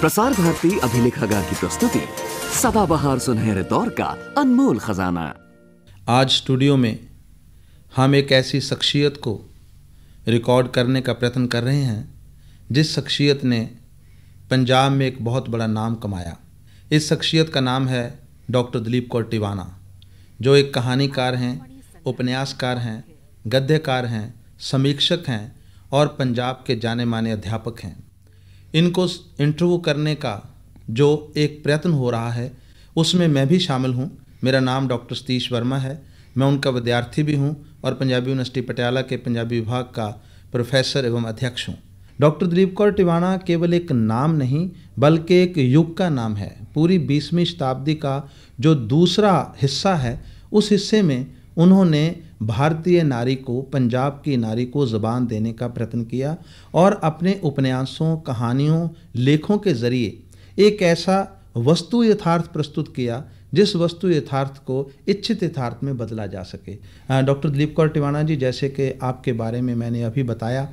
प्रसार भारती अभिलेखागार की प्रस्तुति सदाबहार सुनहरे दौर का अनमोल खजाना आज स्टूडियो में हम एक ऐसी शख्सियत को रिकॉर्ड करने का प्रयत्न कर रहे हैं जिस शख्सियत ने पंजाब में एक बहुत बड़ा नाम कमाया इस शख्सियत का नाम है डॉक्टर दिलीप कौर टिवाना जो एक कहानीकार हैं उपन्यासकार हैं गद्यकार हैं समीक्षक हैं और पंजाब के जाने माने अध्यापक हैं इनको इंटरव्यू करने का जो एक प्रयत्न हो रहा है उसमें मैं भी शामिल हूँ मेरा नाम डॉक्टर सतीश वर्मा है मैं उनका विद्यार्थी भी हूँ और पंजाबी यूनिवर्सिटी पटियाला के पंजाबी विभाग का प्रोफेसर एवं अध्यक्ष हूँ डॉक्टर दिलीप कौर टिवाणा केवल एक नाम नहीं बल्कि एक युग का नाम है पूरी बीसवीं शताब्दी का जो दूसरा हिस्सा है उस हिस्से में उन्होंने भारतीय नारी को पंजाब की नारी को ज़बान देने का प्रयत्न किया और अपने उपन्यासों कहानियों लेखों के ज़रिए एक ऐसा वस्तु यथार्थ प्रस्तुत किया जिस वस्तु यथार्थ को इच्छित यथार्थ में बदला जा सके डॉक्टर दिलीप कौर टिवाना जी जैसे कि आपके बारे में मैंने अभी बताया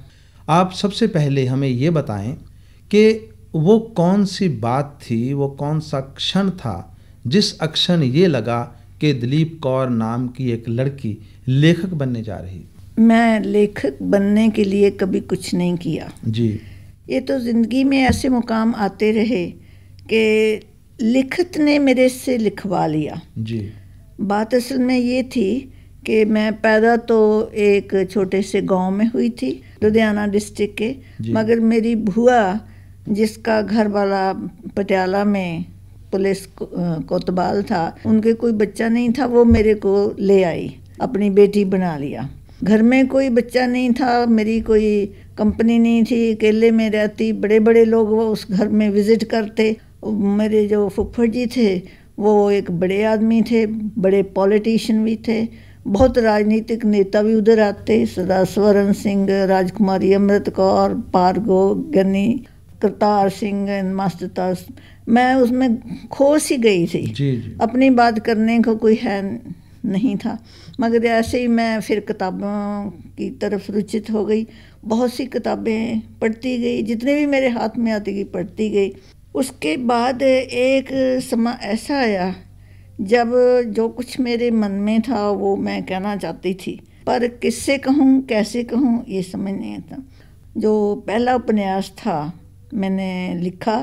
आप सबसे पहले हमें ये बताएं कि वो कौन सी बात थी वो कौन सा क्षण था जिस अक्षण ये लगा कि दिलीप कौर नाम की एक लड़की लेखक बनने जा रही मैं लेखक बनने के लिए कभी कुछ नहीं किया जी ये तो ज़िंदगी में ऐसे मुकाम आते रहे कि लिखत ने मेरे से लिखवा लिया जी बात असल में ये थी कि मैं पैदा तो एक छोटे से गांव में हुई थी लुधियाना डिस्ट्रिक्ट के मगर मेरी भुआ जिसका घर वाला पटियाला में पुलिस कोतबाल था उनके कोई बच्चा नहीं था वो मेरे को ले आई अपनी बेटी बना लिया घर में कोई बच्चा नहीं था मेरी कोई कंपनी नहीं थी अकेले में रहती बड़े बड़े लोग वो उस घर में विज़िट करते मेरे जो फुफ्फड़ जी थे वो एक बड़े आदमी थे बड़े पॉलिटिशियन भी थे बहुत राजनीतिक नेता भी उधर आते सदा स्वरण सिंह राजकुमारी अमृत कौर पारगो गनी करतार सिंह एंड मास्टर ताज मैं उसमें खोस ही गई थी जी जी अपनी बात करने को कोई है नहीं था मगर ऐसे ही मैं फिर किताबों की तरफ रुचित हो गई बहुत सी किताबें पढ़ती गई जितने भी मेरे हाथ में आती गई पढ़ती गई उसके बाद एक समय ऐसा आया जब जो कुछ मेरे मन में था वो मैं कहना चाहती थी पर किससे कहूँ कैसे कहूँ ये समझ नहीं आता जो पहला उपन्यास था मैंने लिखा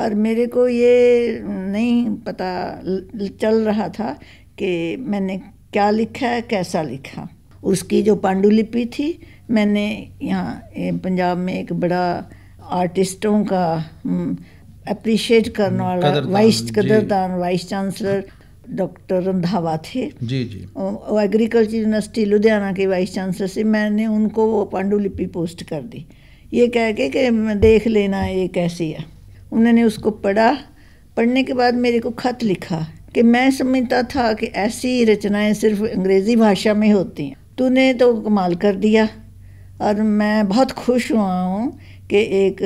और मेरे को ये नहीं पता चल रहा था कि मैंने क्या लिखा है कैसा लिखा उसकी जो पांडुलिपि थी मैंने यहाँ पंजाब में एक बड़ा आर्टिस्टों का अप्रिशिएट करने वाला वाइस कदरदान वाइस चांसलर डॉक्टर रंधावा थे जी जी वो एग्रीकल्चर यूनिवर्सिटी लुधियाना के वाइस चांसलर से मैंने उनको वो पांडुलिपि पोस्ट कर दी ये कह के कि देख लेना ये कैसी है उन्होंने उसको पढ़ा पढ़ने के बाद मेरे को खत लिखा कि मैं समझता था कि ऐसी रचनाएं सिर्फ अंग्रेज़ी भाषा में होती हैं तूने तो कमाल कर दिया और मैं बहुत खुश हुआ हूँ कि एक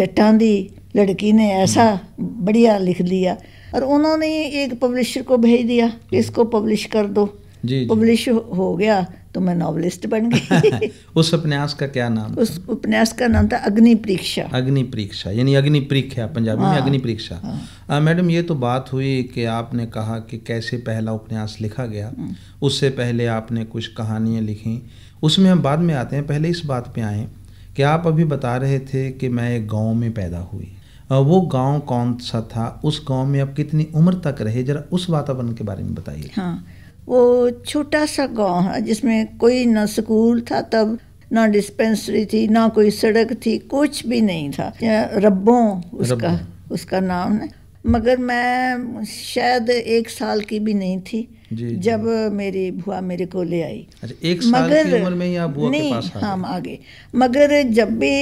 जट्टां दी लड़की ने ऐसा बढ़िया लिख लिया और उन्होंने एक पब्लिशर को भेज दिया इसको पब्लिश कर दो जी। पब्लिश हो गया तो मैं नॉवलिस्ट बन गई उस उपन्यास का क्या नाम उस उपन्यास का नाम था अग्नि परीक्षा अग्नि परीक्षा यानी अग्नि परीक्षा पंजाबी में हाँ, अग्नि परीक्षा हाँ। मैडम ये तो बात हुई कि आपने कहा कि कैसे पहला उपन्यास लिखा गया हाँ। उससे पहले आपने कुछ कहानियाँ लिखी उसमें हम बाद में आते हैं पहले इस बात पे आए कि आप अभी बता रहे थे कि मैं एक गाँव में पैदा हुई वो गांव कौन सा था उस गांव में आप कितनी उम्र तक रहे जरा उस वातावरण के बारे में बताइए हाँ वो छोटा सा गांव है जिसमें कोई ना स्कूल था तब ना डिस्पेंसरी थी ना कोई सड़क थी कुछ भी नहीं था रब्बों उसका उसका नाम है मगर मैं शायद एक साल की भी नहीं थी जी, जब जी। मेरी बुआ मेरे को ले आई अच्छा, एक साल मगर की उम्र में बुआ नहीं, के पास आ हम आगे मगर जब भी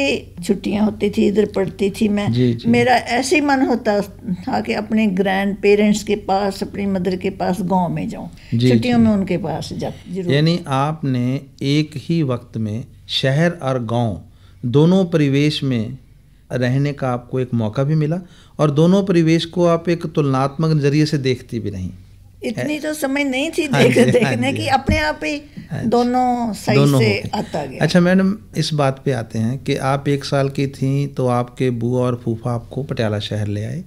छुट्टियां होती थी इधर पढ़ती थी मैं जी, जी। मेरा ऐसे ही मन होता था कि अपने ग्रैंड पेरेंट्स के पास अपनी मदर के पास गांव में जाऊं छुट्टियों में उनके पास जाऊँ यानी आपने एक ही वक्त में शहर और गाँव दोनों परिवेश में रहने का आपको एक मौका भी मिला और दोनों परिवेश को आप एक तुलनात्मक नज़रिए से देखती भी नहीं इतनी तो समय नहीं थी हाँ देख हाँ देखने की अपने आप ही हाँ दोनों साइड से आता गया अच्छा मैडम इस बात पे आते हैं कि आप एक साल की थी तो आपके बुआ और फूफा आपको पटियाला शहर ले आए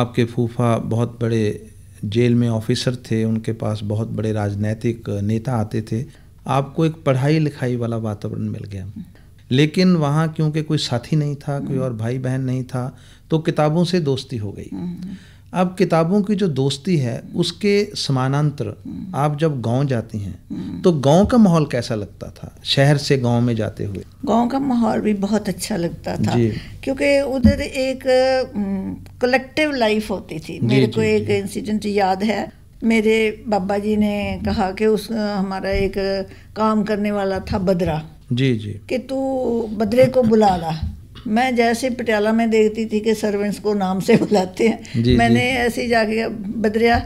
आपके फूफा बहुत बड़े जेल में ऑफिसर थे उनके पास बहुत बड़े राजनैतिक नेता आते थे आपको एक पढ़ाई लिखाई वाला वातावरण मिल गया लेकिन वहाँ क्योंकि कोई साथी नहीं था कोई हम्म। और भाई बहन नहीं था तो किताबों से दोस्ती हो गई हम्म। अब किताबों की जो दोस्ती है उसके समानांतर आप जब गांव जाती हैं तो गांव का माहौल कैसा लगता था शहर से गांव में जाते हुए गांव का माहौल भी बहुत अच्छा लगता था क्योंकि उधर एक कलेक्टिव लाइफ होती थी मेरे को एक इंसिडेंट याद है मेरे बाबा जी ने कहा कि उस हमारा एक काम करने वाला था बदरा जी जी कि तू बदरे को बुला ला मैं जैसे पटियाला में देखती थी कि सर्वेंट्स को नाम से बुलाते हैं मैंने ऐसे ऐसे जाके बदरिया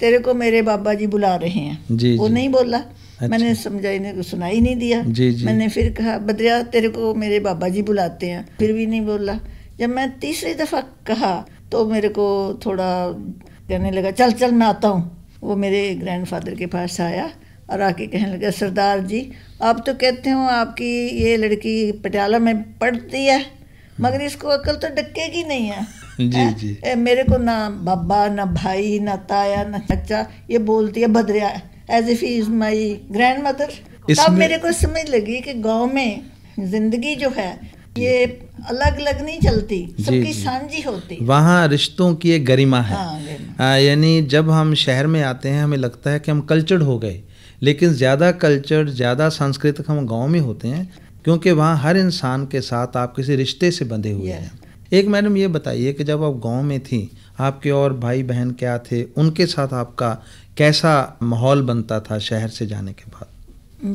तेरे को मेरे बाबा जी बुला रहे हैं जी, वो जी. नहीं बोला अच्छा। मैंने समझाई ने सुनाई नहीं दिया जी, जी. मैंने फिर कहा बदरिया तेरे को मेरे बाबा जी बुलाते हैं फिर भी नहीं बोला जब मैं तीसरी दफ़ा कहा तो मेरे को थोड़ा कहने लगा चल चल मैं आता हूँ वो मेरे ग्रैंडफादर के पास आया और आके कहने लगा सरदार जी आप तो कहते हो आपकी ये लड़की पटियाला में पढ़ती है मगर इसको अकल तो डकेगी नहीं है जी जी ए, मेरे को ना बाबा ना भाई ना ताया ना चाचा ये बोलती है भद्रिया as if is my grandmother तब मेरे को समझ लगी कि गांव में जिंदगी जो है ये अलग अलग नहीं चलती सबकी सांझी होती वहाँ रिश्तों की एक गरिमा है हाँ, यानी जब हम शहर में आते हैं हमें लगता है कि हम कल्चर्ड हो गए लेकिन ज़्यादा कल्चर ज़्यादा सांस्कृतिक हम गांव में होते हैं क्योंकि वहाँ हर इंसान के साथ आप किसी रिश्ते से बंधे हुए हैं एक मैडम ये बताइए कि जब आप गांव में थी आपके और भाई बहन क्या थे उनके साथ आपका कैसा माहौल बनता था शहर से जाने के बाद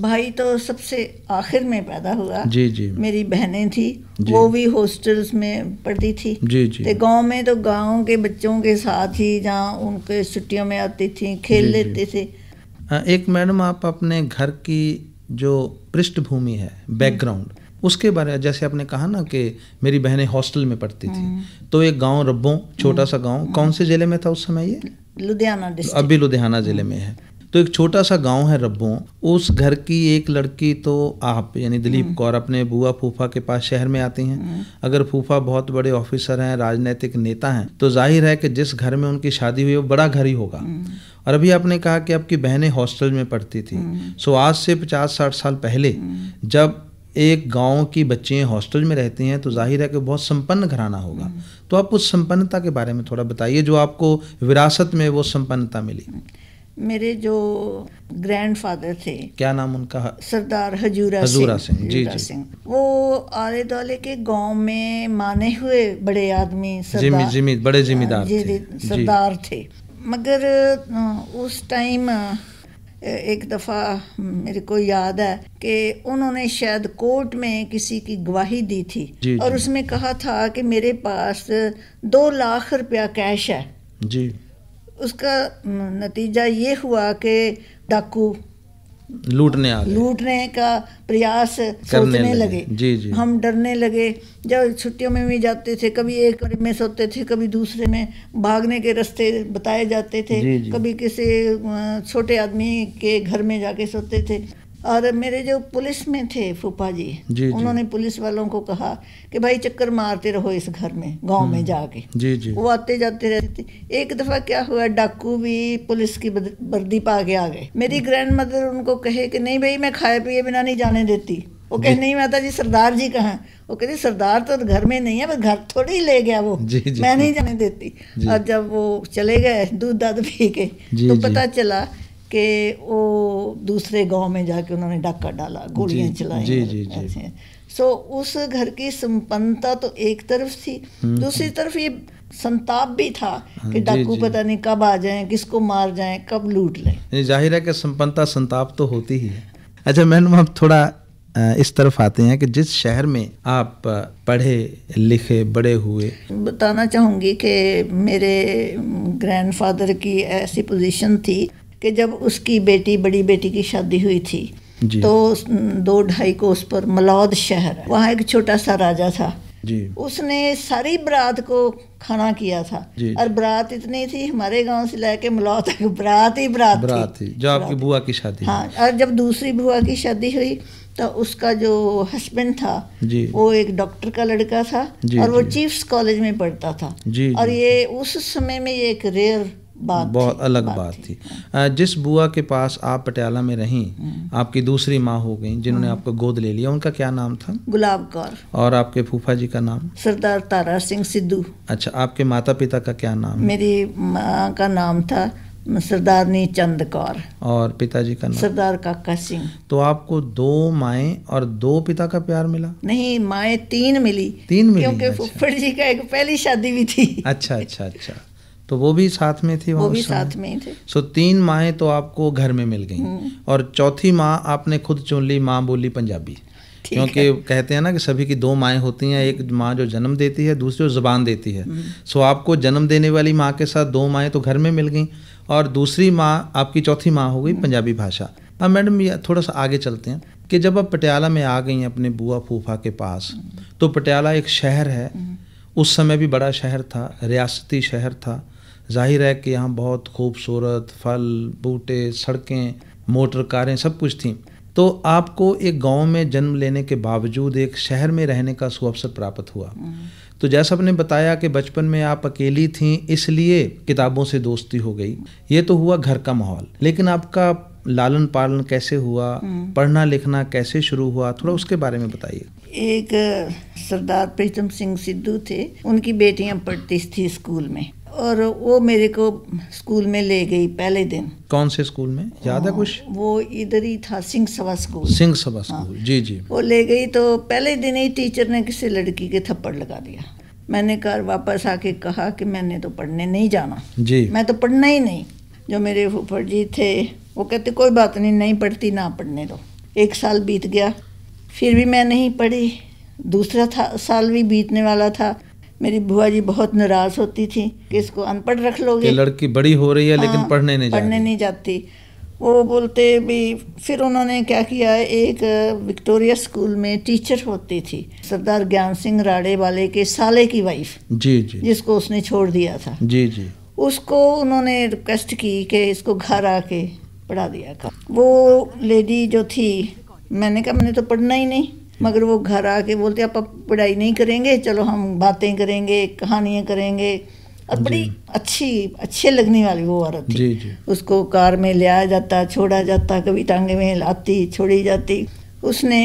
भाई तो सबसे आखिर में पैदा हुआ जी जी मेरी बहनें थी वो भी हॉस्टल्स में पढ़ती थी जी जी तो गांव में तो गांव के बच्चों के साथ ही जहाँ उनके छुट्टियों में आती थी खेल लेते थे एक मैडम आप अपने घर की जो पृष्ठभूमि है बैकग्राउंड हम्म। उसके बारे में जैसे आपने कहा ना कि मेरी बहनें हॉस्टल में पढ़ती थी हम्म। तो एक गांव रब्बों छोटा सा हम्म। गांव कौन से जिले में था उस समय ये लुधियाना अब अभी लुधियाना जिले में है तो एक छोटा सा गांव है रब्बों उस घर की एक लड़की तो आप यानी दिलीप हम्म। कौर अपने बुआ फूफा के पास शहर में आती हैं हम्म। अगर फूफा बहुत बड़े ऑफिसर हैं राजनीतिक नेता हैं तो जाहिर है कि जिस घर में उनकी शादी हुई वो बड़ा घर ही होगा हम्म। और अभी आपने कहा कि आपकी बहनें हॉस्टल में पढ़ती थी सो आज से पचास साठ साल पहले जब एक गांव की बच्चियाँ हॉस्टल में रहती हैं तो जाहिर है कि बहुत संपन्न घराना होगा तो आप उस संपन्नता के बारे में थोड़ा बताइए जो आपको विरासत में वो संपन्नता मिली मेरे जो ग्रैंडफादर थे क्या नाम उनका सरदार हजूरा, हजूरा सिंह जी जी सिंह वो आले दौले के गांव में माने हुए बड़े आदमी सरदार जिमी, बड़े जिम्मेदार थे सरदार थे मगर उस टाइम एक दफ़ा मेरे को याद है कि उन्होंने शायद कोर्ट में किसी की गवाही दी थी जी, और जी। उसमें कहा था कि मेरे पास दो लाख रुपया कैश है जी उसका नतीजा ये हुआ कि डाकू लूटने आ लूटने का प्रयास सोचने लगे जी जी हम डरने लगे जब छुट्टियों में भी जाते थे कभी एक कमरे में सोते थे कभी दूसरे में भागने के रास्ते बताए जाते थे जी जी। कभी किसी छोटे आदमी के घर में जाके सोते थे और मेरे जो पुलिस में थे फूफा जी, जी उन्होंने जी। पुलिस वालों को कहा कि भाई चक्कर मारते रहो इस घर में गांव में हम्म। जाके जी जी वो आते जाते रहते थे एक दफ़ा क्या हुआ डाकू भी पुलिस की वर्दी पा के आ गए मेरी ग्रैंड हम्म। मदर उनको कहे कि नहीं भाई मैं खाए पिए बिना नहीं जाने देती वो कहे नहीं माता जी सरदार जी कहाँ वो कहते सरदार तो घर में नहीं है पर घर थोड़ी ले गया वो जी, जी, मैं नहीं जाने देती और जब वो चले गए दूध दाद पी के तो पता चला कि वो दूसरे गांव में जाके उन्होंने डाका डाला गोलियां चलाई जी जी जी सो so, उस घर की संपन्नता तो एक तरफ थी हम्म, दूसरी हम्म। तरफ ये संताप भी था हाँ, कि डाकू पता नहीं कब आ जाएं किसको मार जाएं कब लूट लें जाहिर है कि संपन्नता संताप तो होती ही है अच्छा मैडम अब थोड़ा इस तरफ आते हैं कि जिस शहर में आप पढ़े लिखे बड़े हुए बताना चाहूँगी कि मेरे ग्रैंडफादर की ऐसी पोजीशन थी कि जब उसकी बेटी बड़ी बेटी की शादी हुई थी तो दो ढाई कोस पर मलौद शहर वहाँ एक छोटा सा राजा था जी। उसने सारी बरात को खाना किया था और बरात इतनी थी हमारे गांव से लेके मलाव तक बरात ही बरात, बरात थी, जो आपकी बुआ की शादी हाँ और जब दूसरी बुआ की शादी हुई तो उसका जो हस्बैंड था जी। वो एक डॉक्टर का लड़का था और वो चीफ्स कॉलेज में पढ़ता था और ये उस समय में ये एक रेयर बात बहुत अलग बात, बात थी, थी। जिस बुआ के पास आप पटियाला में रहीं हम्म। आपकी दूसरी माँ हो गई जिन्होंने हम्म। आपको गोद ले लिया उनका क्या नाम था गुलाब कौर और आपके फूफा जी का नाम सरदार तारा सिंह सिद्धू अच्छा आपके माता पिता का क्या नाम मेरी माँ का नाम था सरदारनी चंद कौर और पिताजी का नाम सरदार काका सिंह तो आपको दो माए और दो पिता का प्यार मिला नहीं माए तीन मिली तीन मिली क्योंकि अच्छा। फुफड़ जी का एक पहली शादी भी थी अच्छा अच्छा अच्छा तो वो भी साथ में थी वो भी साथ में थे सो so, तीन माएँ तो आपको घर में मिल गई हम्म। और चौथी माँ आपने खुद चुन ली माँ बोली पंजाबी क्योंकि है। कहते हैं ना कि सभी की दो माएँ होती हैं एक माँ जो जन्म देती है दूसरी जो जबान देती है सो हम्म। आपको जन्म देने वाली माँ के साथ दो माएँ तो घर में मिल गई और दूसरी माँ आपकी चौथी माँ हो गई हम्म। पंजाबी भाषा अब मैडम ये थोड़ा सा आगे चलते हैं कि जब आप पटियाला में आ गई अपने बुआ फूफा के पास तो पटियाला एक शहर है उस समय भी बड़ा शहर था रियासती शहर था जाहिर है कि यहाँ बहुत खूबसूरत फल बूटे सड़कें मोटर कारें सब कुछ थी तो आपको एक गांव में जन्म लेने के बावजूद एक शहर में रहने का सुअवसर प्राप्त हुआ हम्म। तो जैसा आपने बताया कि बचपन में आप अकेली थी इसलिए किताबों से दोस्ती हो गई ये तो हुआ घर का माहौल लेकिन आपका लालन पालन कैसे हुआ हम्म। पढ़ना लिखना कैसे शुरू हुआ थोड़ा उसके बारे में बताइए एक सरदार प्रीतम सिंह सिद्धू थे उनकी बेटियां पढ़ती थी स्कूल में और वो मेरे को स्कूल में ले गई पहले दिन कौन से स्कूल में याद है हाँ, कुछ वो इधर ही था सिंह सभा स्कूल सिंह सभा हाँ। स्कूल हाँ। जी जी वो ले गई तो पहले दिन ही टीचर ने किसी लड़की के थप्पड़ लगा दिया मैंने घर वापस आके कहा कि मैंने तो पढ़ने नहीं जाना जी मैं तो पढ़ना ही नहीं जो मेरे फूफड़ जी थे वो कहते कोई बात नहीं नहीं पढ़ती ना पढ़ने दो एक साल बीत गया फिर भी मैं नहीं पढ़ी दूसरा था साल भी बीतने वाला था मेरी बुआ जी बहुत नाराज होती थी कि इसको अनपढ़ रख लोगे लड़की बड़ी हो रही है लेकिन हाँ, पढ़ने नहीं पढ़ने नहीं जाती वो बोलते भी फिर उन्होंने क्या किया एक विक्टोरिया स्कूल में टीचर होती थी सरदार ज्ञान सिंह राड़े वाले के साले की वाइफ जी जी जिसको उसने छोड़ दिया था जी जी उसको उन्होंने रिक्वेस्ट की कि इसको घर आके पढ़ा दिया था वो लेडी जो थी मैंने कहा मैंने तो पढ़ना ही नहीं मगर वो घर आके बोलते आप पढ़ाई नहीं करेंगे चलो हम बातें करेंगे कहानियाँ करेंगे और बड़ी अच्छी अच्छे लगने वाली वो औरत थी जी जी। उसको कार में ले आया जाता छोड़ा जाता कभी टांगे में लाती छोड़ी जाती उसने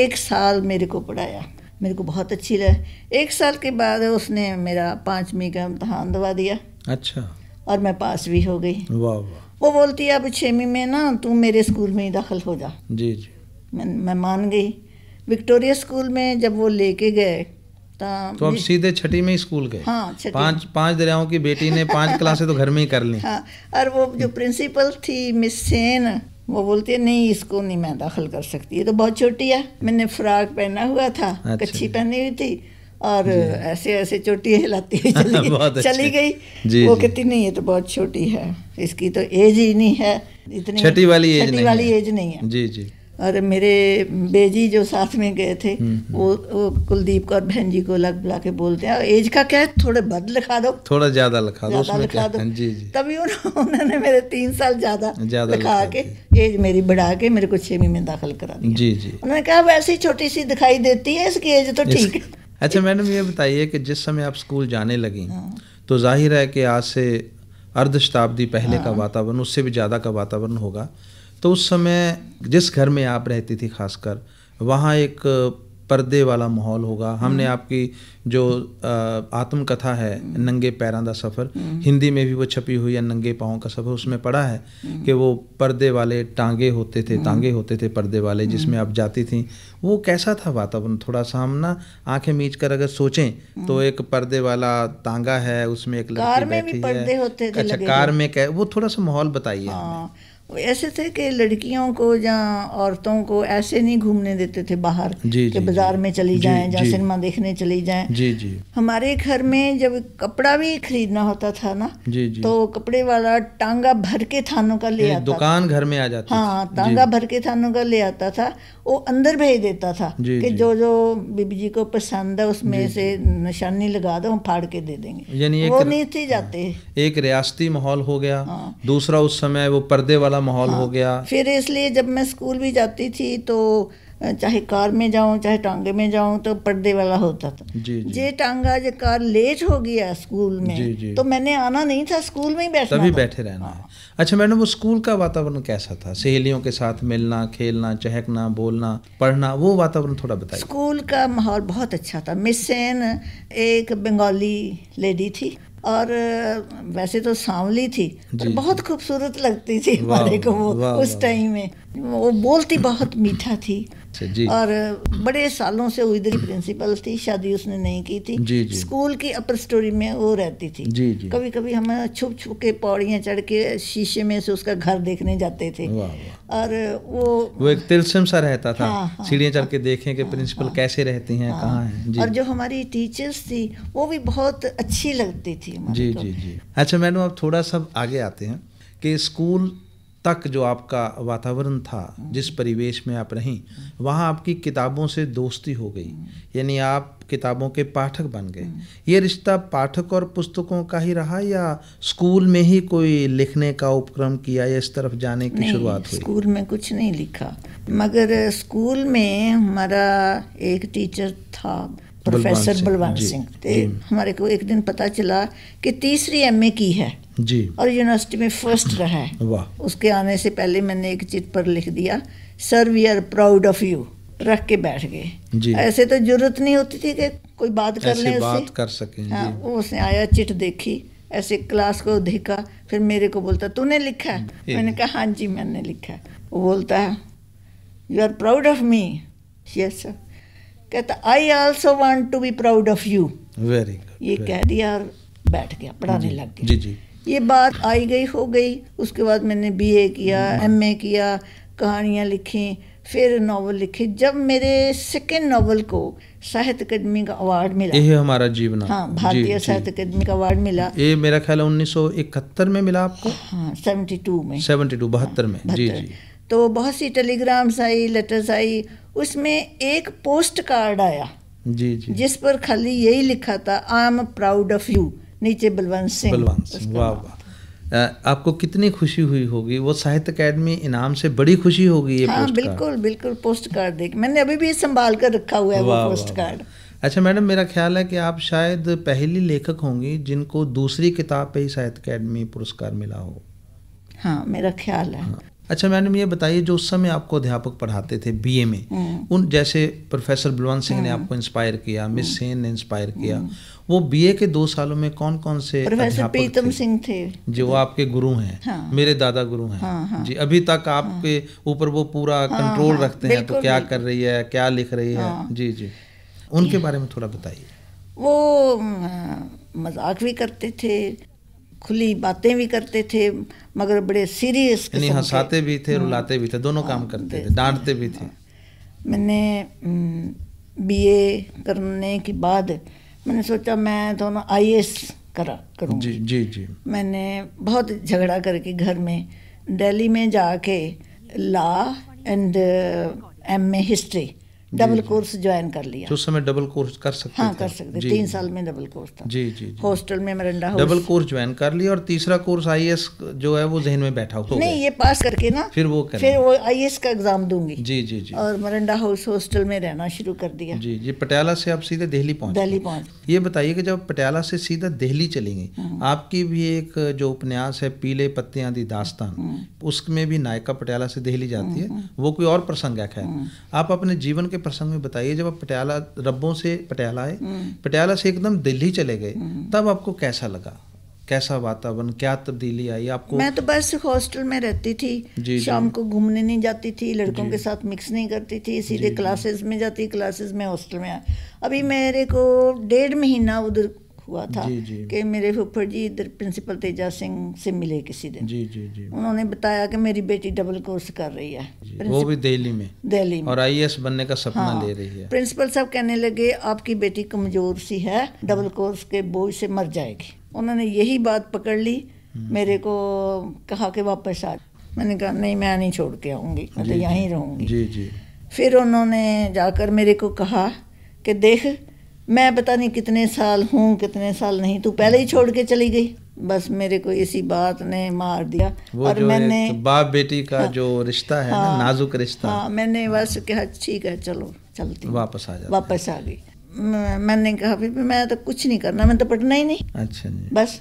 एक साल मेरे को पढ़ाया मेरे को बहुत अच्छी लगा एक साल के बाद उसने मेरा पाँचवीं का इम्तहान दवा दिया अच्छा और मैं पास भी हो गई वाह वाह वो बोलती है अब छवीं में ना तू मेरे स्कूल में ही दाखिल हो जा जी जी मैं मैं मान गई विक्टोरिया स्कूल में जब वो लेके गए तो आप सीधे छठी में ही स्कूल गए हाँ पांच पांच दरियाओं की बेटी ने पांच क्लासे तो घर में ही कर ली हाँ और वो जो प्रिंसिपल थी मिस सेन वो बोलती है नहीं इसको नहीं मैं दाखिल कर सकती ये तो बहुत छोटी है मैंने फ्राक पहना हुआ था अच्छा। कच्ची पहनी हुई थी और ऐसे ऐसे चोटी हिलाती हुई चली चली गई जी, वो कहती नहीं ये तो बहुत छोटी है इसकी तो एज ही नहीं है इतनी छठी वाली एज नहीं है जी जी और मेरे बेजी जो साथ में गए थे हम्म, हम्म। वो, वो कुलदीप कौर बहन जी को अलग बुला के बोलते हैं एज का क्या है थोड़े बद लिखा दो थोड़ा ज्यादा लिखा दो उसमें लिखा दो जी जी तभी उन्होंने मेरे तीन साल ज्यादा लिखा, के एज मेरी बढ़ा के मेरे को छवीं में दाखिल करा दिया जी जी उन्होंने कहा वैसी छोटी सी दिखाई देती है इसकी एज तो ठीक है अच्छा मैडम ये बताइए कि जिस समय आप स्कूल जाने लगी हाँ। तो जाहिर है कि आज से अर्धशताब्दी पहले का हाँ। वातावरण उससे भी ज़्यादा का वातावरण होगा तो उस समय जिस घर में आप रहती थी खासकर वहाँ एक पर्दे वाला माहौल होगा हमने हम्म। आपकी जो आत्मकथा है हम्म। नंगे पैरों का सफ़र हम्म। हिंदी में भी वो छपी हुई है नंगे पाँव का सफ़र उसमें पढ़ा है कि वो पर्दे वाले टांगे होते थे टांगे होते थे पर्दे वाले जिसमें आप जाती थी वो कैसा था वातावरण थोड़ा सा हम ना आँखें मीच कर अगर सोचें तो एक पर्दे वाला टांगा है उसमें एक लड़की बैठी है अच्छा कार में क्या वो थोड़ा सा माहौल बताइए हाँ, ऐसे थे कि लड़कियों को या औरतों को ऐसे नहीं घूमने देते थे बाहर कि बाजार में चली जाए या सिनेमा देखने चली जाए हमारे घर में जब कपड़ा भी खरीदना होता था ना जी, जी, तो कपड़े वाला टांगा भर के थानों का ले आता दुकान घर में आ जाता हाँ टांगा भर के थानों का ले आता था वो अंदर भेज देता था कि जो जो बीबी जी को पसंद है उसमें से निशानी लगा दो हम फाड़ के दे देंगे वो नहीं थे जाते हाँ, एक रियाती माहौल हो गया हाँ। दूसरा उस समय वो पर्दे वाला वाला माहौल हाँ, हो गया फिर इसलिए जब मैं स्कूल भी जाती थी तो चाहे कार में जाऊं चाहे टांगे में जाऊं तो पर्दे वाला होता था जी, जी। जे टांगा जे कार लेट हो गया स्कूल में जी, जी। तो मैंने आना नहीं था स्कूल में ही बैठना तभी बैठे रहना हाँ। अच्छा मैडम वो स्कूल का वातावरण कैसा था सहेलियों के साथ मिलना खेलना चहकना बोलना पढ़ना वो वातावरण थोड़ा बताइए स्कूल का माहौल बहुत अच्छा था मिस सेन एक बंगाली लेडी थी और वैसे तो सांवली थी पर बहुत खूबसूरत लगती थी हमारे को वो उस टाइम में वो बोलती बहुत मीठा थी अच्छा, और बड़े सालों से उधर ही प्रिंसिपल थी शादी उसने नहीं की थी जी, जी। स्कूल की अपर स्टोरी में वो रहती थी जी, जी। कभी कभी हम छुप छुप के पौड़ियाँ चढ़ के शीशे में से उसका घर देखने जाते थे और वो वो एक तिलसम सा रहता था हाँ, हाँ, सीढ़ियाँ चढ़ के देखें कि हाँ, प्रिंसिपल हाँ, कैसे रहती हैं हाँ, कहाँ हैं और जो हमारी टीचर्स थी वो भी बहुत अच्छी लगती थी जी जी जी अच्छा मैडम आप थोड़ा सा आगे आते हैं कि स्कूल तक जो आपका वातावरण था जिस परिवेश में आप रहीं वहाँ आपकी किताबों से दोस्ती हो गई यानी आप किताबों के पाठक बन गए ये रिश्ता पाठक और पुस्तकों का ही रहा या स्कूल में ही कोई लिखने का उपक्रम किया या इस तरफ जाने की शुरुआत हुई स्कूल में कुछ नहीं लिखा मगर स्कूल में हमारा एक टीचर था प्रोफेसर बलवान सिंह थे हमारे को एक दिन पता चला कि तीसरी एम की है जी और यूनिवर्सिटी में फर्स्ट रहा है वाह उसके आने से पहले मैंने एक चिट पर लिख दिया sir we are proud of you रख के बैठ गए ऐसे तो जरूरत नहीं होती थी कि कोई बात कर ले बात कर सके हाँ वो उसने आया चिट देखी ऐसे क्लास को देखा फिर मेरे को बोलता तूने लिखा है मैंने कहा हाँ जी मैंने लिखा है वो बोलता है you are proud of me yes sir कहता I also want to be proud of you very ये कह दिया और बैठ गया पढ़ाने लग गया जी जी ये बात आई गई हो गई उसके बाद मैंने बीए किया एमए हाँ। किया कहानियाँ लिखी फिर नावल लिखे जब मेरे सेकेंड नावल को साहित्य अकादमी का अवार्ड मिला ये हमारा जीवन हाँ भारतीय साहित्य अकादमी का अवार्ड मिला ये मेरा ख्याल उन्नीस सौ इकहत्तर में मिला आपको हाँ सेवेंटी टू में सेवेंटी टू बहत्तर में हाँ, जी जी तो बहुत सी टेलीग्राम्स आई लेटर्स आई उसमें एक पोस्ट कार्ड आया जी जी जिस पर खाली यही लिखा था I am proud of you नीचे बलवंत सिंह बलवंत सिंह वाह वाह आपको कितनी खुशी हुई होगी वो साहित्य अकेडमी इनाम से बड़ी खुशी होगी ये हाँ पोस्ट बिल्कुल बिल्कुल पोस्ट कार्ड देख मैंने अभी भी संभाल कर रखा हुआ है वो पोस्ट कार्ड अच्छा मैडम मेरा ख्याल है कि आप शायद पहली लेखक होंगी जिनको दूसरी किताब पे ही साहित्य अकेडमी पुरस्कार मिला हो हाँ मेरा ख्याल है हाँ। अच्छा मैडम ये बताइए जो उस समय आपको अध्यापक पढ़ाते थे बीए में हम्म। उन जैसे प्रोफेसर बलवंत सिंह ने हम्म। आपको इंस्पायर किया मिस हम्म। सेन ने इंस्पायर किया वो बीए के दो सालों में कौन कौन से प्रोफेसर प्रीतम सिंह थे जो वो आपके गुरु हैं हाँ, मेरे दादा गुरु हैं हाँ, हाँ, जी अभी तक हाँ। आपके ऊपर वो पूरा कंट्रोल हाँ, हाँ। रखते हैं तो क्या कर रही है क्या लिख रही है जी जी उनके बारे में थोड़ा बताइए वो मजाक भी करते थे खुली बातें भी करते थे मगर बड़े सीरियस यानी हंसाते भी थे हाँ। रुलाते भी थे दोनों काम हाँ, करते थे डांटते भी थे हाँ। मैंने बीए करने के बाद मैंने सोचा मैं दोनों एस करा करूँ जी जी जी मैंने बहुत झगड़ा करके घर में दिल्ली में जाके law and M A history double course join कर लिया तो उस समय डबल कोर्स कर सकते हाँ कर सकते तीन साल में डबल कोर्स था जी जी, हॉस्टल में मरिंडा डबल कोर्स ज्वाइन कर लिया और तीसरा कोर्स आई जो है वो जहन में बैठा हुआ नहीं ये पास करके ना फिर वो फिर वो आई का एग्जाम दूंगी जी जी जी और मरिंडा हाउस हॉस्टल में रहना शुरू कर दिया जी जी पटियाला से आप सीधे दिल्ली पहुँच दिल्ली पहुँच ये बताइए कि जब पटियाला से सीधा दिल्ली चलेंगे हम्म। आपकी भी एक जो उपन्यास है पीले पत्तियां दी दास्तान हम्म। उसमें भी नायका पटियाला से दिल्ली जाती है हम्म, वो कोई और प्रसंग है आप अपने जीवन के के प्रसंग में बताइए जब आप पटियाला रब्बों से पटियाला आए हम्म। पटियाला से एकदम दिल्ली चले गए हम्म। तब आपको कैसा लगा कैसा वातावरण क्या तब्दीली आई आपको मैं तो बस हॉस्टल में रहती थी जी, शाम जी, को घूमने नहीं जाती थी लड़कों के साथ मिक्स नहीं करती थी सीधे क्लासेस में जाती क्लासेस में हॉस्टल में अभी मेरे को डेढ़ महीना उधर हुआ था जी, जी। कि मेरे फुफड़ जी इधर प्रिंसिपल तेजा सिंह से मिले किसी दिन जी जी जी उन्होंने बताया कि मेरी बेटी डबल कोर्स कर रही है वो भी दिल्ली में दिल्ली में और आई बनने का सपना हाँ, ले रही है प्रिंसिपल साहब कहने लगे आपकी बेटी कमजोर सी है डबल कोर्स के बोझ से मर जाएगी उन्होंने यही बात पकड़ ली हम्म। मेरे को कहा कि वापस आ मैंने कहा नहीं मैं नहीं छोड़ के आऊंगी मैं तो यहीं रहूंगी जी जी फिर उन्होंने जाकर मेरे को कहा कि देख मैं पता नहीं कितने साल हूँ कितने साल नहीं तू पहले ही छोड़ के चली गई बस मेरे को इसी बात ने मार दिया और मैंने बाप बेटी का हाँ, जो रिश्ता है हाँ, ना नाजुक रिश्ता हाँ मैंने बस कहा ठीक है चलो चलती वापस आ जा वापस आ गई मैंने कहा मैं तो कुछ नहीं करना मैं तो पटना ही नहीं अच्छा जी बस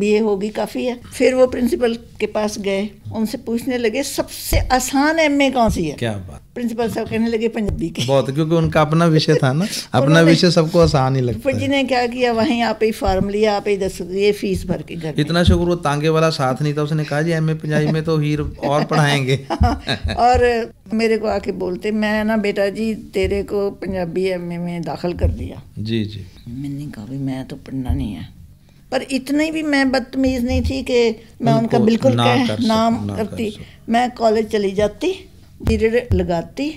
बी ए होगी काफ़ी है फिर वो प्रिंसिपल के पास गए उनसे पूछने लगे सबसे आसान एमए कौन सी है क्या बात प्रिंसिपल साहब कहने लगे पंजाबी की बहुत क्योंकि उनका अपना विषय था ना अपना विषय सबको आसान ही लगता है ने क्या किया वहीं आप ही फॉर्म लिया आप ही दस ये फीस भर के घर इतना शुक्र वो तांगे वाला साथ नहीं था उसने कहा जी ए पंजाबी में तो हीर और पढ़ाएंगे हाँ, और मेरे को आके बोलते मैं ना बेटा जी तेरे को पंजाबी ए में दाखिल कर दिया जी जी मैंने कहा मैं तो पढ़ना नहीं है पर इतनी भी मैं बदतमीज़ नहीं थी कि मैं उनका बिल्कुल ना कह, कर नाम ना करती कर मैं कॉलेज चली जाती पीरियड लगाती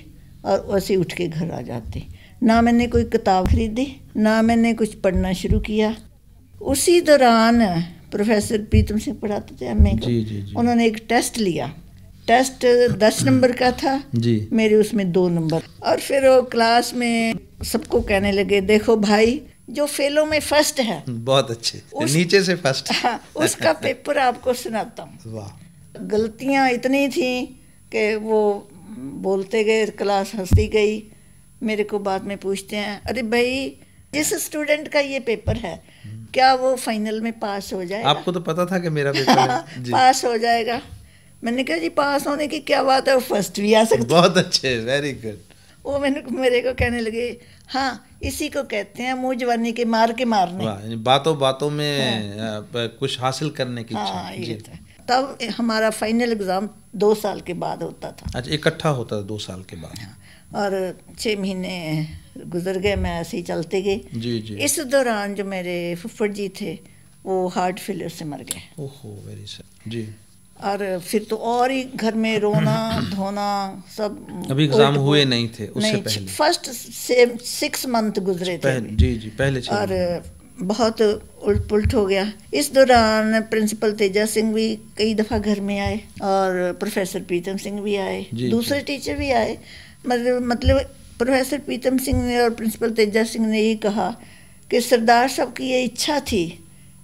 और वैसे उठ के घर आ जाती ना मैंने कोई किताब खरीदी ना मैंने कुछ पढ़ना शुरू किया उसी दौरान प्रोफेसर प्रीतम सिंह पढ़ाते थे एम उन्होंने एक टेस्ट लिया टेस्ट दस नंबर का था जी मेरे उसमें दो नंबर और फिर वो क्लास में सबको कहने लगे देखो भाई जो फेलो में फर्स्ट है बहुत अच्छे उस, नीचे से फर्स्ट हाँ, उसका पेपर आपको सुनाता हूँ गलतियाँ इतनी थी कि वो बोलते गए क्लास हंसती गई मेरे को बाद में पूछते हैं अरे भाई जिस स्टूडेंट का ये पेपर है क्या वो फाइनल में पास हो जाएगा आपको तो पता था कि मेरा पेपर है हाँ, जी। पास हो जाएगा मैंने कहा जी पास होने की क्या बात है वो फर्स्ट भी आ सकता बहुत अच्छे वेरी गुड वो मैंने मेरे को कहने लगे हाँ इसी को कहते हैं मुंह जवानी के मार के मारने बातों बातों में हाँ। कुछ हासिल करने की हाँ, ये तो तब हमारा फाइनल एग्ज़ाम दो साल के बाद होता था अच्छा इकट्ठा होता था दो साल के बाद हाँ। और छः महीने गुजर गए मैं ऐसे ही चलते गए जी जी इस दौरान जो मेरे फुफड़ जी थे वो हार्ट फेलियर से मर गए ओहो वेरी सर जी और फिर तो और ही घर में रोना धोना सब अभी एग्जाम तो हुए नहीं थे उससे नहीं, पहले फर्स्ट से सिक्स मंथ गुजरे थे जी जी पहले और बहुत उल्ट पुलट हो गया इस दौरान प्रिंसिपल तेजा सिंह भी कई दफा घर में आए और प्रोफेसर प्रीतम सिंह भी आए दूसरे टीचर भी आए मतलब मतलब प्रोफेसर प्रीतम सिंह ने और प्रिंसिपल तेजा सिंह ने यही कहा कि सरदार साहब की ये इच्छा थी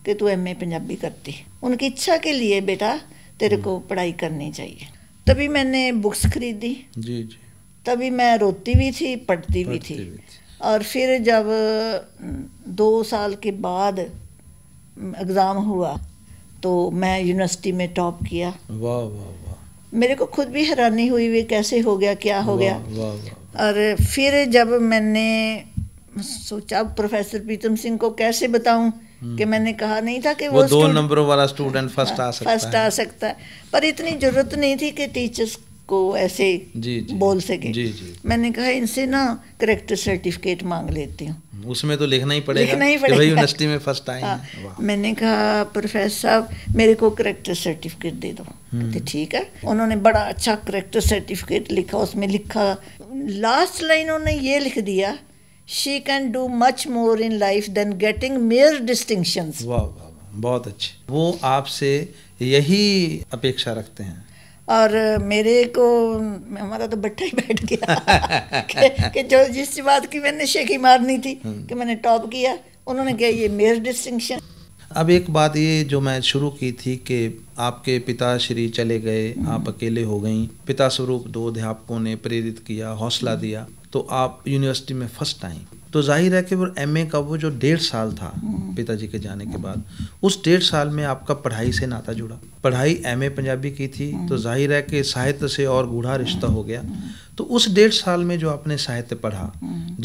कि तू एम पंजाबी करती उनकी इच्छा के लिए बेटा तेरे को पढ़ाई करनी चाहिए तभी मैंने बुक्स खरीदी जी जी तभी मैं रोती भी थी पढ़ती भी थी और फिर जब दो साल के बाद एग्ज़ाम हुआ तो मैं यूनिवर्सिटी में टॉप किया वाह वाह वाह मेरे को खुद भी हैरानी हुई हुई कैसे हो गया क्या हो गया वाह वाह और फिर जब मैंने सोचा प्रोफेसर प्रीतम सिंह को कैसे बताऊं कि मैंने कहा नहीं था कि वो, वो दो नंबरों वाला स्टूडेंट फर्स्ट आ सकता फर्स्ट आ सकता है पर इतनी जरूरत नहीं थी कि टीचर्स को ऐसे जी, जी, बोल सके जी, जी. मैंने कहा इनसे ना करेक्टर सर्टिफिकेट मांग लेती हूँ उसमें तो लिखना ही पड़ेगा लिखना ही पड़ेगा यूनिवर्सिटी में फर्स्ट आए हाँ। मैंने कहा प्रोफेसर साहब मेरे को करेक्टर सर्टिफिकेट दे दो हम्म। तो ठीक है उन्होंने बड़ा अच्छा करेक्टर सर्टिफिकेट लिखा उसमें लिखा लास्ट लाइन उन्होंने ये लिख दिया she can do much more in life than getting mere distinctions. Wow, wow, बहुत अच्छे वो आपसे यही अपेक्षा रखते हैं और मेरे को हमारा तो बट्टा ही बैठ गया कि, कि जो जिस बात की मैंने शेखी मारनी थी हम्म। कि मैंने टॉप किया उन्होंने कहा ये मेयर डिस्टिंक्शन अब एक बात ये जो मैं शुरू की थी कि आपके पिता श्री चले गए आप हम्म। अकेले हो गई पिता स्वरूप दो अध्यापकों ने प्रेरित किया हौसला हम्म। दिया तो आप यूनिवर्सिटी में फर्स्ट आई तो जाहिर है कि वो एम का वो जो डेढ़ साल था हम्म। पिताजी के जाने के बाद उस डेढ़ साल में आपका पढ़ाई से नाता जुड़ा पढ़ाई एम पंजाबी की थी तो हम्म। जाहिर है कि साहित्य से और गूढ़ा रिश्ता हो गया हम्म। तो उस डेढ़ साल में जो आपने साहित्य पढ़ा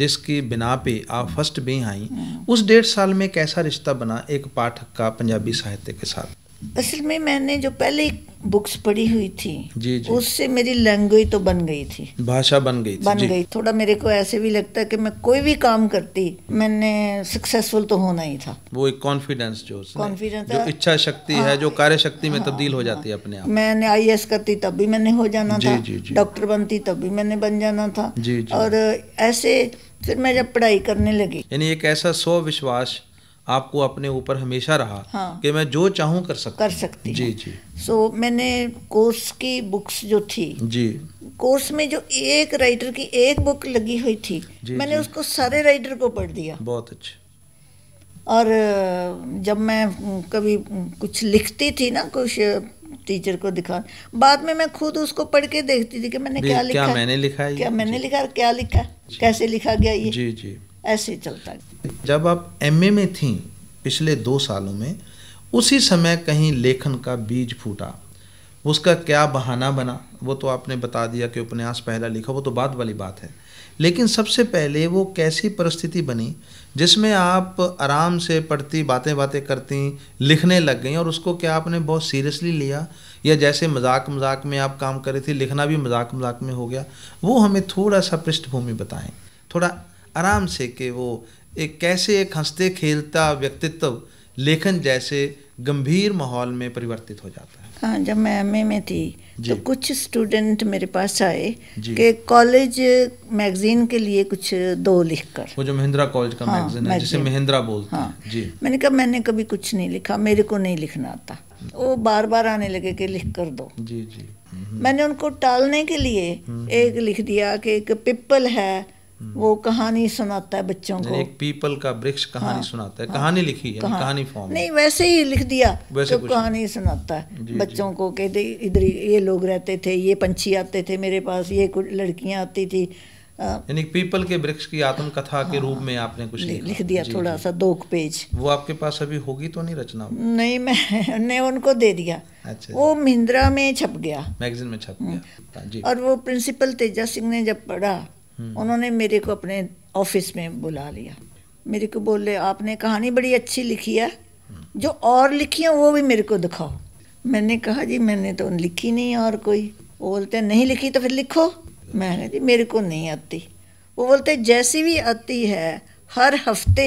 जिसकी बिना पे आप फर्स्ट भी आई उस डेढ़ साल में कैसा रिश्ता बना एक पाठक का पंजाबी साहित्य के साथ असल में मैंने जो पहले बुक्स पढ़ी हुई थी जी जी उससे मेरी लैंग्वेज तो बन गई थी भाषा बन गई बन गई थोड़ा मेरे को ऐसे भी लगता है कि मैं कोई भी काम करती मैंने सक्सेसफुल तो होना ही था वो एक कॉन्फिडेंस जो कॉन्फिडेंस जो इच्छा शक्ति हाँ, है हाँ। जो कार्य शक्ति में हाँ, तब्दील हो जाती है अपने आप मैंने आई एस करती तब भी मैंने हो जाना जी, था जी, जी, डॉक्टर बनती तब भी मैंने बन जाना था और ऐसे फिर मैं जब पढ़ाई करने लगी यानी एक ऐसा स्व विश्वास आपको अपने ऊपर हमेशा रहा हाँ, कि मैं जो चाहूँ कर सकती कर सकती जी जी सो so, मैंने कोर्स की बुक्स जो थी जी कोर्स में जो एक राइटर की एक बुक लगी हुई थी जी, मैंने जी. उसको सारे राइटर को पढ़ दिया बहुत अच्छा और जब मैं कभी कुछ लिखती थी ना कुछ टीचर को दिखा बाद में मैं खुद उसको पढ़ के देखती थी कि मैंने क्या लिखा क्या मैंने लिखा क्या मैंने लिखा क्या लिखा कैसे लिखा गया ये जी जी ऐसे चलता जब आप एम में थी पिछले दो सालों में उसी समय कहीं लेखन का बीज फूटा उसका क्या बहाना बना वो तो आपने बता दिया कि उपन्यास पहला लिखा वो तो बाद वाली बात है लेकिन सबसे पहले वो कैसी परिस्थिति बनी जिसमें आप आराम से पढ़ती बातें बातें करती लिखने लग गई और उसको क्या आपने बहुत सीरियसली लिया या जैसे मजाक मजाक में आप काम रही थी लिखना भी मजाक मजाक में हो गया वो हमें थोड़ा सा पृष्ठभूमि बताएं थोड़ा आराम से कि वो एक कैसे एक हंसते खेलता व्यक्तित्व लेखन जैसे गंभीर माहौल में परिवर्तित हो जाता है हाँ जब मैं एम में थी तो कुछ स्टूडेंट मेरे पास आए कि कॉलेज मैगजीन के लिए कुछ दो लिखकर वो जो महिंद्रा कॉलेज का हाँ, मैगजीन है जिसे महिंद्रा बोलते हाँ, हैं जी मैंने कहा मैंने कभी कुछ नहीं लिखा मेरे को नहीं लिखना आता वो बार बार आने लगे कि लिख कर दो जी जी हम्म। मैंने उनको टालने के लिए हम्म। एक लिख दिया कि एक पिपल है हम्म। वो कहानी सुनाता है बच्चों को एक पीपल का वृक्ष कहानी हाँ, सुनाता है हाँ, कहानी लिखी है कहानी, फॉर्म नहीं वैसे ही लिख दिया तो कहानी सुनाता है जी, बच्चों जी. को इधर ये लोग रहते थे ये पंछी आते थे मेरे पास ये कुछ लड़कियां आती थी यानी पीपल के वृक्ष की आत्मकथा हाँ, के रूप में आपने कुछ लिख, दिया थोड़ा सा दो पेज वो आपके पास अभी होगी तो नहीं रचना नहीं मैंने उनको दे दिया अच्छा वो अच्छा। महिंद्रा में छप गया मैगजीन में छप गया हम्म। हाँ, और वो प्रिंसिपल तेजा सिंह ने जब पढ़ा हम्म। उन्होंने मेरे को अपने ऑफिस में बुला लिया मेरे को बोले आपने कहानी बड़ी अच्छी लिखी है हम्म। जो और लिखी है वो भी मेरे को दिखाओ मैंने कहा जी मैंने तो लिखी नहीं और कोई वो बोलते नहीं लिखी तो फिर लिखो मैं जी मेरे को नहीं आती वो बोलते जैसी भी आती है हर हफ्ते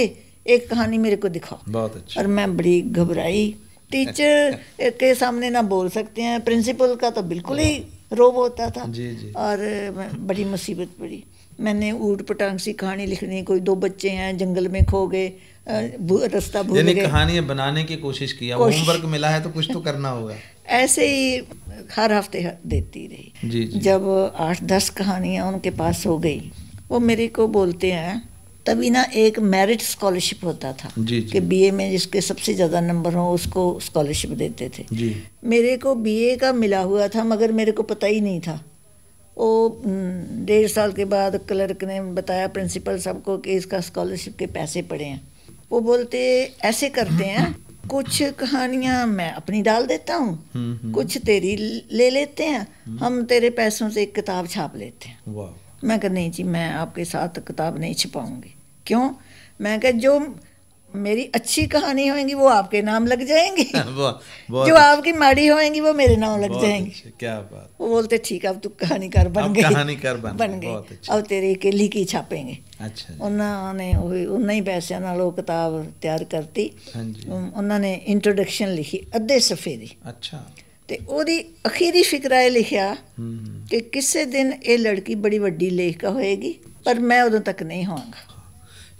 एक कहानी मेरे को दिखाओ बहुत अच्छा और मैं बड़ी घबराई टीचर के सामने ना बोल सकते हैं प्रिंसिपल का तो बिल्कुल ही हाँ। रोब होता था जी जी और बड़ी मुसीबत पड़ी मैंने ऊट पटांग सी कहानी लिखनी कोई दो बच्चे हैं जंगल में खो गए रास्ता भूल गए कहानी बनाने की कोशिश की होमवर्क मिला है तो कुछ तो करना होगा ऐसे ही हर हफ्ते देती रही जी, जी। जब आठ दस कहानियाँ उनके पास हो गई वो मेरे को बोलते हैं तभी ना एक मेरिट स्कॉलरशिप होता था जी, जी। कि बीए में जिसके सबसे ज़्यादा नंबर हो उसको स्कॉलरशिप देते थे जी। मेरे को बीए का मिला हुआ था मगर मेरे को पता ही नहीं था वो हम्म, डेढ़ साल के बाद क्लर्क ने बताया प्रिंसिपल सबको कि इसका स्कॉलरशिप के पैसे पड़े हैं वो बोलते ऐसे करते हैं कुछ कहानियाँ मैं अपनी डाल देता हूँ हम्म, हम्म। कुछ तेरी ले लेते हैं हम तेरे पैसों से एक किताब छाप लेते हैं मैं कह नहीं जी मैं आपके साथ किताब नहीं छपाऊंगी क्यों मैं कह जो मेरी अच्छी कहानी होएगी वो आपके नाम लग जाएंगी जो आपकी माड़ी होएंगी वो मेरे नाम लग जाएंगी क्या बात वो बोलते ठीक अब तू कहानीकार ਬਣ ਗਈ ਕਹਾਣੀਕਾਰ ਬਣ ਬਣ ਗਈ अब तेरे ਇਕੱਲੀ ਕੀ ਛਾਪੇਗੇ ਅੱਛਾ ਉਹਨਾਂ ਨੇ ਉਹ ਉਹਨਾਂ ਹੀ ਪੈਸਿਆਂ ਨਾਲ ਉਹ ਕਿਤਾਬ ਤਿਆਰ ਕਰਤੀ ਹਾਂਜੀ ਉਹਨਾਂ ਨੇ ਇੰਟਰੋਡਕਸ਼ਨ ਲਿਖੀ ਅੱਧੇ ਸਫੇ ਦੀ ਅੱਛਾ ਤੇ ਉਹਦੀ ਅਖੀਰੀ ਫਿਕਰਾ ਇਹ ਲਿਖਿਆ ਕਿ ਕਿਸੇ ਦਿਨ ਇਹ ਲੜਕੀ ਬੜੀ ਵੱਡੀ ਲੇਖਿਕਾ ਹੋਏਗੀ ਪਰ ਮੈਂ ਉਦੋਂ ਤੱਕ ਨਹੀਂ ਹੋਵਾਂਗਾ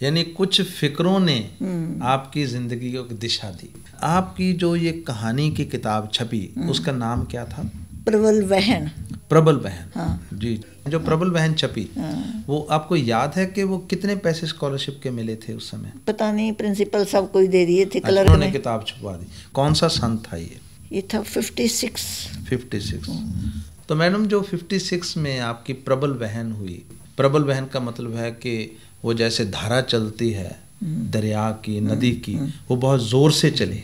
यानी कुछ फिक्रों ने हम्म। आपकी ज़िंदगी को दिशा दी आपकी जो ये कहानी की किताब छपी हम्म। उसका नाम क्या था प्रबल बहन प्रबल बहन हाँ। जी जो प्रबल बहन छपी हाँ। वो आपको याद है कि वो कितने पैसे स्कॉलरशिप के मिले थे उस समय पता नहीं प्रिंसिपल सब कोई दे दिए थे कलर उन्होंने किताब छुपा दी कौन सा सन था ये ये था फिफ्टी सिक्स फिफ्टी सिक्स तो मैडम जो फिफ्टी सिक्स में आपकी प्रबल बहन हुई प्रबल बहन का मतलब है कि वो जैसे धारा चलती है हम्म। दरिया की हम्म। नदी की हम्म। वो बहुत ज़ोर से चले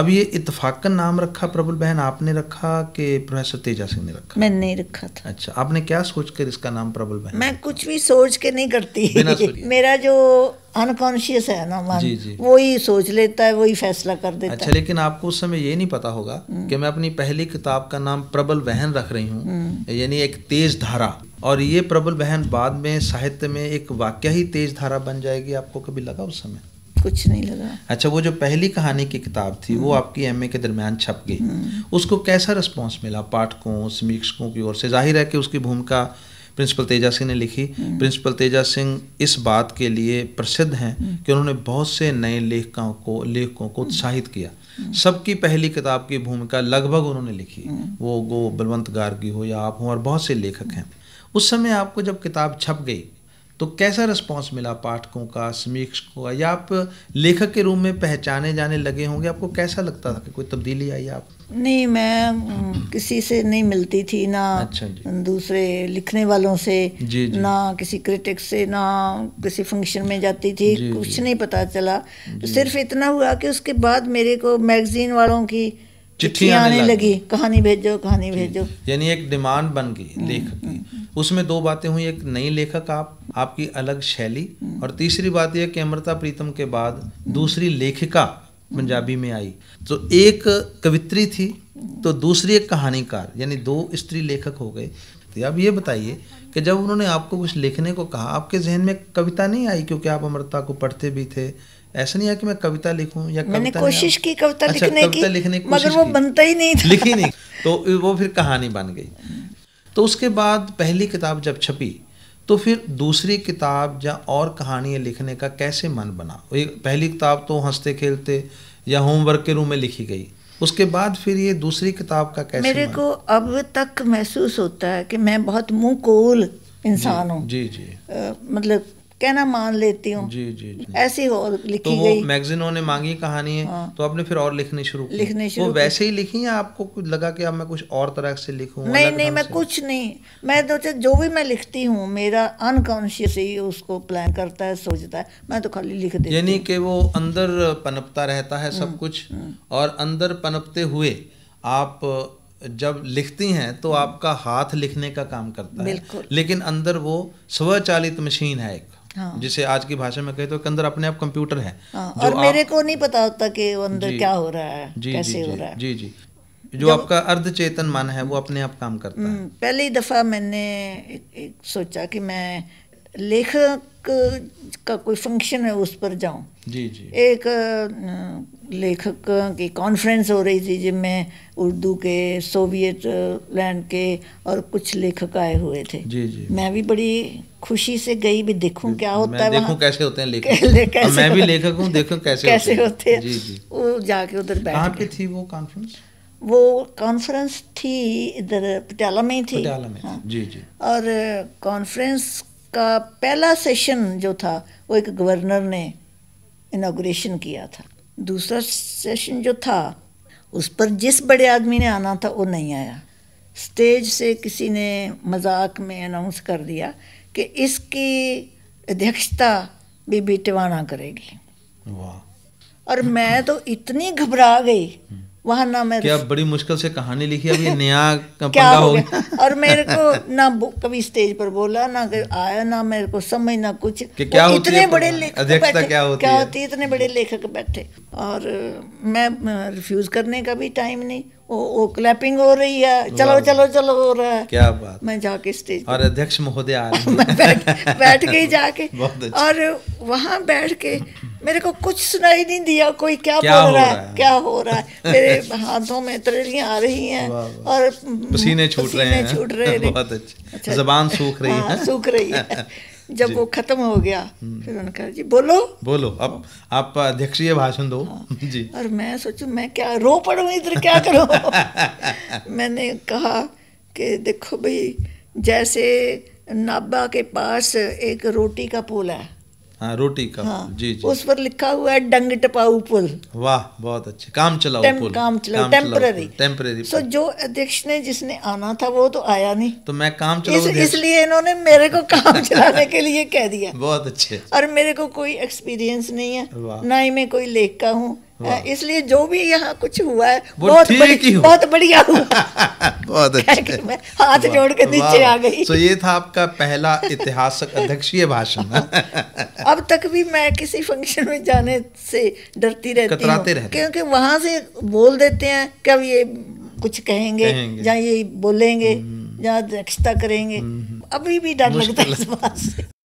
अब ये इतफाकन नाम रखा प्रबुल बहन आपने रखा कि प्रोफेसर तेजा सिंह ने रखा मैंने रखा था अच्छा आपने क्या सोच कर इसका नाम प्रबुल बहन मैं कुछ भी सोच के नहीं करती मेरा जो अनकॉन्शियस है ना मन जी सोच लेता है वही फैसला कर देता अच्छा है। लेकिन आपको उस समय ये नहीं पता होगा कि मैं अपनी पहली किताब का नाम प्रबल बहन रख रही हूँ यानी एक तेज धारा और ये प्रबल बहन बाद में साहित्य में एक वाक्य ही तेज धारा बन जाएगी आपको कभी लगा उस समय कुछ नहीं लगा अच्छा वो जो पहली कहानी की किताब थी वो हम्म। आपकी एमए के दरमियान छप गई हम्म। उसको कैसा रिस्पॉन्स मिला पाठकों समीक्षकों की ओर से जाहिर है कि उसकी भूमिका प्रिंसिपल तेजा सिंह ने लिखी हम्म। प्रिंसिपल तेजा सिंह इस बात के लिए प्रसिद्ध हैं कि उन्होंने बहुत से नए लेखकों को लेखकों को उत्साहित किया सबकी पहली किताब की भूमिका लगभग उन्होंने लिखी वो गो बलवंत गार्गी हो या आप हो और बहुत से लेखक हैं उस समय आपको जब किताब छप गई तो कैसा रिस्पॉन्स मिला पाठकों का समीक्षकों का या आप लेखक के रूप में पहचाने जाने लगे होंगे आपको कैसा लगता था कि कोई तब्दीली आई आप नहीं मैं किसी से नहीं मिलती थी ना अच्छा दूसरे लिखने वालों से जी जी। ना किसी क्रिटिक से ना किसी फंक्शन में जाती थी जी कुछ जी। नहीं पता चला सिर्फ इतना हुआ कि उसके बाद मेरे को मैगजीन वालों की चिट्ठी आने लगी कहानी भेजो कहानी भेजो यानी एक डिमांड बन गई हम्म, लेखक की हम्म, हम्म। उसमें दो बातें हुई एक नई लेखक आप आपकी अलग शैली और तीसरी बात यह कि अमृता प्रीतम के बाद दूसरी लेखिका पंजाबी में आई तो एक कवित्री थी तो दूसरी एक कहानीकार यानी दो स्त्री लेखक हो गए तो अब ये बताइए कि जब उन्होंने आपको कुछ लिखने को कहा आपके जहन में कविता नहीं आई क्योंकि आप अमृता को पढ़ते भी थे ऐसा नहीं है कि मैं कविता लिखूं या मैंने कोशिश की कविता अच्छा, लिखने कविता की लिखने मगर वो बनता ही नहीं था। लिखी नहीं तो वो फिर कहानी बन गई तो उसके बाद पहली किताब जब छपी तो फिर दूसरी किताब या और कहानियाँ लिखने का कैसे मन बना एक पहली किताब तो हंसते खेलते या होमवर्क के रूम में लिखी गई उसके बाद फिर ये दूसरी किताब का कैसे मेरे मन? को अब तक महसूस होता है कि मैं बहुत मुंह कोल इंसान हूँ जी जी आ, मतलब कहना मान लेती हूँ जी, जी, जी ऐसी हो लिखी तो गई मैगजीनों ने मांगी कहानी है हाँ। तो आपने फिर और लिखनी शुरू लिखने शुरू वो वैसे ही लिखी या आपको कुछ लगा कि अब मैं कुछ और तरह से लिखूँ नहीं नहीं मैं कुछ नहीं मैं तो जो भी मैं लिखती हूँ मेरा अनकॉन्शियस ही उसको प्लान करता है सोचता है मैं तो खाली लिख देती यानी कि वो अंदर पनपता रहता है सब हम्म, कुछ हम्म। और अंदर पनपते हुए आप जब लिखती हैं तो हम्म। आपका हाथ लिखने का काम करता है लेकिन अंदर वो स्वचालित मशीन है एक हाँ। जिसे आज की भाषा में कहे तो अंदर अपने आप कंप्यूटर है हाँ। और मेरे को नहीं पता होता कि अंदर क्या हो रहा है जी, कैसे जी, हो रहा है जी जी जो आपका अर्ध चेतन मन है वो अपने आप काम करता है हम्म, पहली दफ़ा मैंने एक, एक सोचा कि मैं लेखक एक का कोई फंक्शन है उस पर जाऊं जी जी एक लेखक की कॉन्फ्रेंस हो रही थी जिनमें उर्दू के सोवियत लैंड के और कुछ लेखक आए हुए थे जी जी मैं भी बड़ी खुशी से गई भी देखूं क्या होता मैं है देखूं कैसे होते हैं लेखक कैसे हाँ, मैं भी लेखक हूं देखूं कैसे कैसे होते हैं जी जी वो जाके उधर बैठ के थी वो कॉन्फ्रेंस वो कॉन्फ्रेंस थी इधर पटियाला में ही थी पटियाला में हाँ। जी जी और कॉन्फ्रेंस का पहला सेशन जो था वो एक गवर्नर ने इनाग्रेशन किया था दूसरा सेशन जो था उस पर जिस बड़े आदमी ने आना था वो नहीं आया स्टेज से किसी ने मजाक में अनाउंस कर दिया कि इसकी अध्यक्षता बीबी टिवाना करेगी और मैं तो इतनी घबरा गई हम्म। वहां ना मैं क्या बड़ी मुश्किल से कहानी लिखी अभी नया क्या हो गया और मेरे को ना कभी स्टेज पर बोला ना आया ना मेरे को समझ ना कुछ कि क्या होती इतने है बड़े लेखक बैठे क्या होती, क्या होती है? इतने बड़े लेखक बैठे और मैं रिफ्यूज करने का भी टाइम नहीं वो वो क्लैपिंग हो रही है चलो चलो चलो हो रहा है क्या बात मैं जाके स्टेज और अध्यक्ष महोदय आ रहे बैठ बैठ गई जाके अच्छा। और वहाँ बैठ के मेरे को कुछ सुनाई नहीं दिया कोई क्या, क्या बोल रहा रहा है क्या हो रहा है मेरे हाथों में तरेलियाँ आ रही हैं और पसीने छूट रहे हैं छूट रहे हैं बहुत अच्छा जबान सूख रही हाँ, है सूख रही है जब वो खत्म हो गया हम्म। फिर उन्होंने कहा जी बोलो बोलो अब आप अध्यक्षीय भाषण दो हाँ। जी और मैं सोचू मैं क्या रो पड़ू इधर क्या करो मैंने कहा कि देखो भाई जैसे नाबा के पास एक रोटी का पुल है हाँ रोटी का हाँ, जी जी उस पर लिखा हुआ है डंग टपाऊ पुल वाह बहुत अच्छे काम चलाओ टेम, पुल काम चलाओ टेम्पररी टेम्पररी सो जो अध्यक्ष ने जिसने आना था वो तो आया नहीं तो मैं काम चलाओ इस, इसलिए इन्होंने मेरे को काम चलाने के लिए कह दिया बहुत अच्छे और मेरे को कोई एक्सपीरियंस नहीं है ना ही मैं कोई लेख का हूँ इसलिए जो भी यहाँ कुछ हुआ है बहुत बड़ी बहुत बढ़िया हुआ बहुत अच्छा हाथ जोड़ के नीचे आ गई तो ये था आपका पहला इतिहासक अध्यक्षीय भाषण अब तक भी मैं किसी फंक्शन में जाने से डरती रहती हूँ क्योंकि वहाँ से बोल देते हैं कब अब ये कुछ कहेंगे या ये बोलेंगे हम्म। या अध्यक्षता करेंगे हम्म। अभी भी डर लगता है